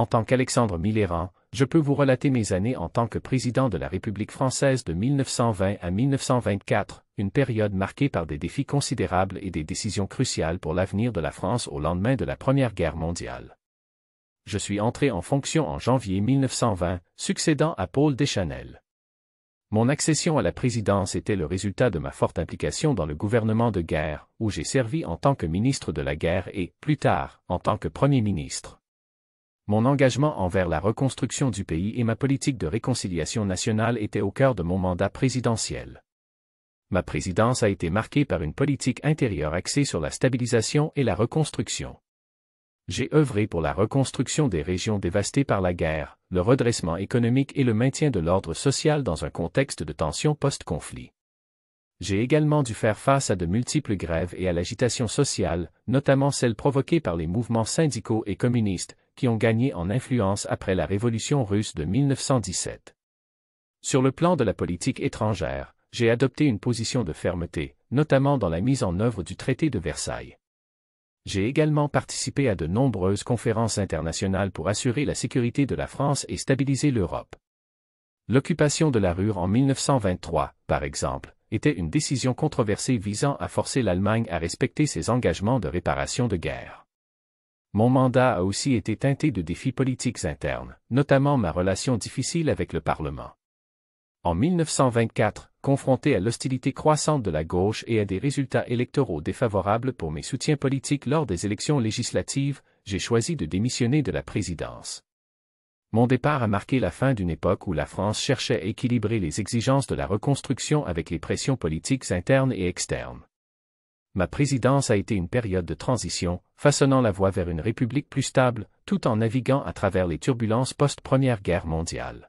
en tant qu'Alexandre Millerand, je peux vous relater mes années en tant que président de la République française de 1920 à 1924, une période marquée par des défis considérables et des décisions cruciales pour l'avenir de la France au lendemain de la Première Guerre mondiale. Je suis entré en fonction en janvier 1920, succédant à Paul Deschanel. Mon accession à la présidence était le résultat de ma forte implication dans le gouvernement de guerre, où j'ai servi en tant que ministre de la guerre et, plus tard, en tant que Premier ministre mon engagement envers la reconstruction du pays et ma politique de réconciliation nationale étaient au cœur de mon mandat présidentiel. Ma présidence a été marquée par une politique intérieure axée sur la stabilisation et la reconstruction. J'ai œuvré pour la reconstruction des régions dévastées par la guerre, le redressement économique et le maintien de l'ordre social dans un contexte de tension post-conflit. J'ai également dû faire face à de multiples grèves et à l'agitation sociale, notamment celle provoquée par les mouvements syndicaux et communistes, qui ont gagné en influence après la Révolution russe de 1917. Sur le plan de la politique étrangère, j'ai adopté une position de fermeté, notamment dans la mise en œuvre du traité de Versailles. J'ai également participé à de nombreuses conférences internationales pour assurer la sécurité de la France et stabiliser l'Europe. L'occupation de la Ruhr en 1923, par exemple, était une décision controversée visant à forcer l'Allemagne à respecter ses engagements de réparation de guerre. Mon mandat a aussi été teinté de défis politiques internes, notamment ma relation difficile avec le Parlement. En 1924, confronté à l'hostilité croissante de la gauche et à des résultats électoraux défavorables pour mes soutiens politiques lors des élections législatives, j'ai choisi de démissionner de la présidence. Mon départ a marqué la fin d'une époque où la France cherchait à équilibrer les exigences de la reconstruction avec les pressions politiques internes et externes ma présidence a été une période de transition, façonnant la voie vers une république plus stable, tout en naviguant à travers les turbulences post-première guerre mondiale.